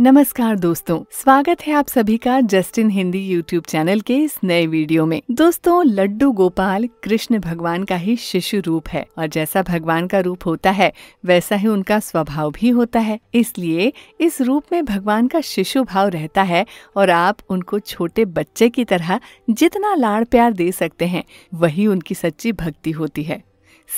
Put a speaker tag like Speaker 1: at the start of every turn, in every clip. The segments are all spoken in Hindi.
Speaker 1: नमस्कार दोस्तों स्वागत है आप सभी का जस्टिन हिंदी यूट्यूब चैनल के इस नए वीडियो में दोस्तों लड्डू गोपाल कृष्ण भगवान का ही शिशु रूप है और जैसा भगवान का रूप होता है वैसा ही उनका स्वभाव भी होता है इसलिए इस रूप में भगवान का शिशु भाव रहता है और आप उनको छोटे बच्चे की तरह जितना लाड़ प्यार दे सकते हैं वही उनकी सच्ची भक्ति होती है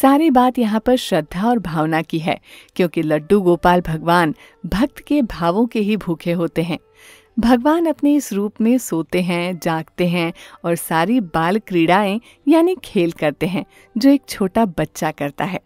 Speaker 1: सारी बात यहाँ पर श्रद्धा और भावना की है क्योंकि लड्डू गोपाल भगवान भक्त के भावों के ही भूखे होते हैं भगवान अपने इस रूप में सोते हैं जागते हैं और सारी बाल क्रीड़ाएं यानी खेल करते हैं जो एक छोटा बच्चा करता है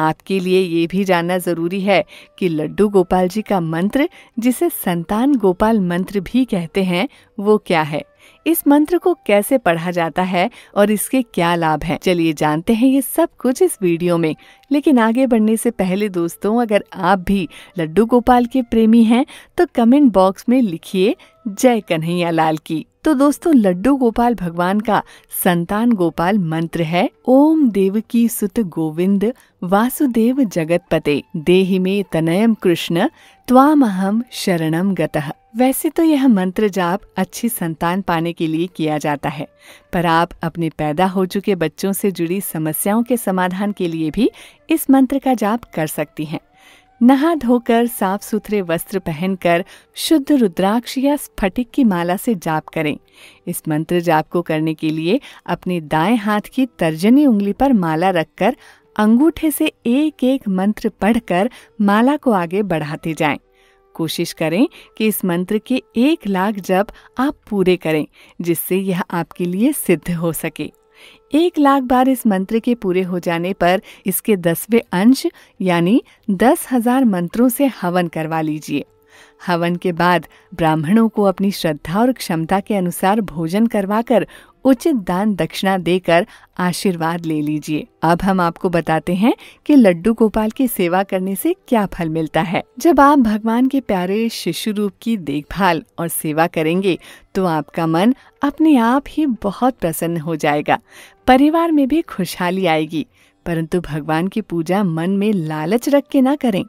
Speaker 1: आपके लिए ये भी जानना जरूरी है कि लड्डू गोपाल जी का मंत्र जिसे संतान गोपाल मंत्र भी कहते हैं वो क्या है इस मंत्र को कैसे पढ़ा जाता है और इसके क्या लाभ हैं? चलिए जानते हैं ये सब कुछ इस वीडियो में लेकिन आगे बढ़ने से पहले दोस्तों अगर आप भी लड्डू गोपाल के प्रेमी हैं तो कमेंट बॉक्स में लिखिए जय कन्हैया लाल की तो दोस्तों लड्डू गोपाल भगवान का संतान गोपाल मंत्र है ओम देव की सुत गोविंद वासुदेव जगत पते देहि में तनयम कृष्ण त्वाम शरणम गतः वैसे तो यह मंत्र जाप अच्छी संतान पाने करने के लिए किया जाता है पर आप अपने पैदा हो चुके बच्चों से जुड़ी समस्याओं के समाधान के लिए भी इस मंत्र का जाप कर सकती हैं नहा धोकर साफ सुथरे वस्त्र पहनकर शुद्ध रुद्राक्ष या स्फटिक की माला से जाप करें इस मंत्र जाप को करने के लिए अपने दाएं हाथ की तर्जनी उंगली पर माला रखकर अंगूठे से एक एक मंत्र पढ़कर माला को आगे बढ़ाते जाएं। कोशिश करें कि इस मंत्र के एक लाख जप आप पूरे करें जिससे यह आपके लिए सिद्ध हो सके एक लाख बार इस मंत्र के पूरे हो जाने पर इसके दसवें अंश यानी दस हजार मंत्रों से हवन करवा लीजिए हवन के बाद ब्राह्मणों को अपनी श्रद्धा और क्षमता के अनुसार भोजन करवाकर उचित दान दक्षिणा देकर आशीर्वाद ले लीजिए अब हम आपको बताते हैं कि लड्डू गोपाल की सेवा करने से क्या फल मिलता है जब आप भगवान के प्यारे शिशु रूप की देखभाल और सेवा करेंगे तो आपका मन अपने आप ही बहुत प्रसन्न हो जाएगा परिवार में भी खुशहाली आएगी परंतु भगवान की पूजा मन में लालच रख के ना करें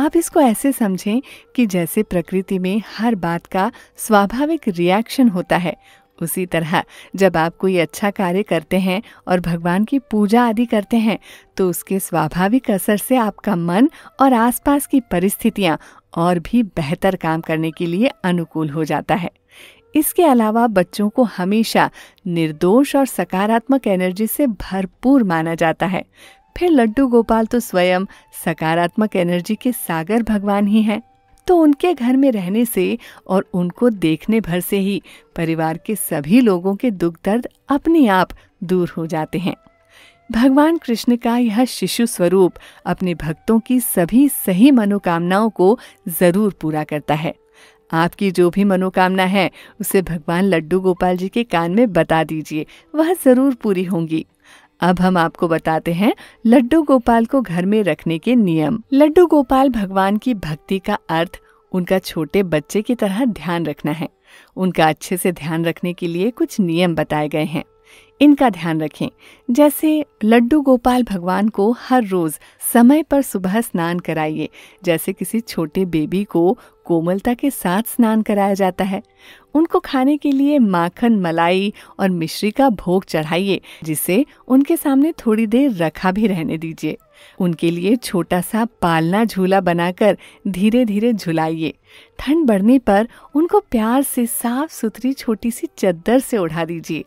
Speaker 1: आप इसको ऐसे समझें कि जैसे प्रकृति में हर बात का स्वाभाविक रिएक्शन होता है उसी तरह जब आप कोई अच्छा कार्य करते हैं और भगवान की पूजा आदि करते हैं तो उसके स्वाभाविक असर से आपका मन और आसपास की परिस्थितियाँ और भी बेहतर काम करने के लिए अनुकूल हो जाता है इसके अलावा बच्चों को हमेशा निर्दोष और सकारात्मक एनर्जी से भरपूर माना जाता है फिर लड्डू गोपाल तो स्वयं सकारात्मक एनर्जी के सागर भगवान ही हैं तो उनके घर में रहने से और उनको देखने भर से ही परिवार के सभी लोगों के दुख दर्द अपने आप दूर हो जाते हैं भगवान कृष्ण का यह शिशु स्वरूप अपने भक्तों की सभी सही मनोकामनाओं को जरूर पूरा करता है आपकी जो भी मनोकामना है उसे भगवान लड्डू गोपाल जी के कान में बता दीजिए वह जरूर पूरी होंगी अब हम आपको बताते हैं लड्डू गोपाल को घर में रखने के नियम लड्डू गोपाल भगवान की भक्ति का अर्थ उनका छोटे बच्चे की तरह ध्यान रखना है उनका अच्छे से ध्यान रखने के लिए कुछ नियम बताए गए हैं इनका ध्यान रखें जैसे लड्डू गोपाल भगवान को हर रोज समय पर सुबह स्नान कराइए जैसे किसी छोटे बेबी को कोमलता के साथ स्नान कराया जाता है उनको खाने के लिए माखन मलाई और मिश्री का भोग चढ़ाइए जिसे उनके सामने थोड़ी देर रखा भी रहने दीजिए उनके लिए छोटा सा पालना झूला बनाकर धीरे धीरे झुलाइए ठंड बढ़ने पर उनको प्यार से साफ सुथरी छोटी सी चद्दर से उड़ा दीजिए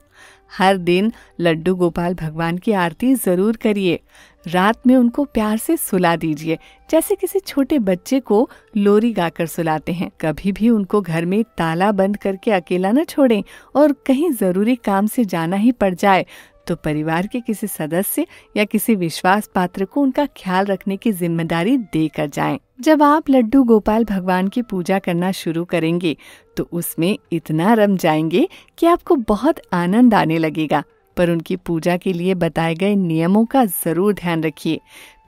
Speaker 1: हर दिन लड्डू गोपाल भगवान की आरती ज़रूर करिए रात में उनको प्यार से सुला दीजिए जैसे किसी छोटे बच्चे को लोरी गाकर सुलाते हैं कभी भी उनको घर में ताला बंद करके अकेला न छोड़ें और कहीं ज़रूरी काम से जाना ही पड़ जाए तो परिवार के किसी सदस्य या किसी विश्वास पात्र को उनका ख्याल रखने की जिम्मेदारी देकर जाए जब आप लड्डू गोपाल भगवान की पूजा करना शुरू करेंगे तो उसमें इतना रम जाएंगे कि आपको बहुत आनंद आने लगेगा पर उनकी पूजा के लिए बताए गए नियमों का जरूर ध्यान रखिए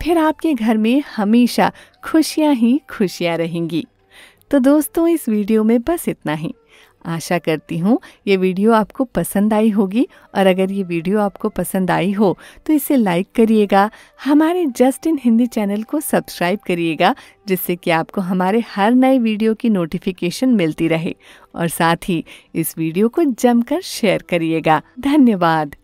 Speaker 1: फिर आपके घर में हमेशा खुशियाँ ही खुशियाँ रहेंगी तो दोस्तों इस वीडियो में बस इतना ही आशा करती हूँ ये वीडियो आपको पसंद आई होगी और अगर ये वीडियो आपको पसंद आई हो तो इसे लाइक करिएगा हमारे जस्ट इन हिंदी चैनल को सब्सक्राइब करिएगा जिससे कि आपको हमारे हर नए वीडियो की नोटिफिकेशन मिलती रहे और साथ ही इस वीडियो को जमकर शेयर करिएगा धन्यवाद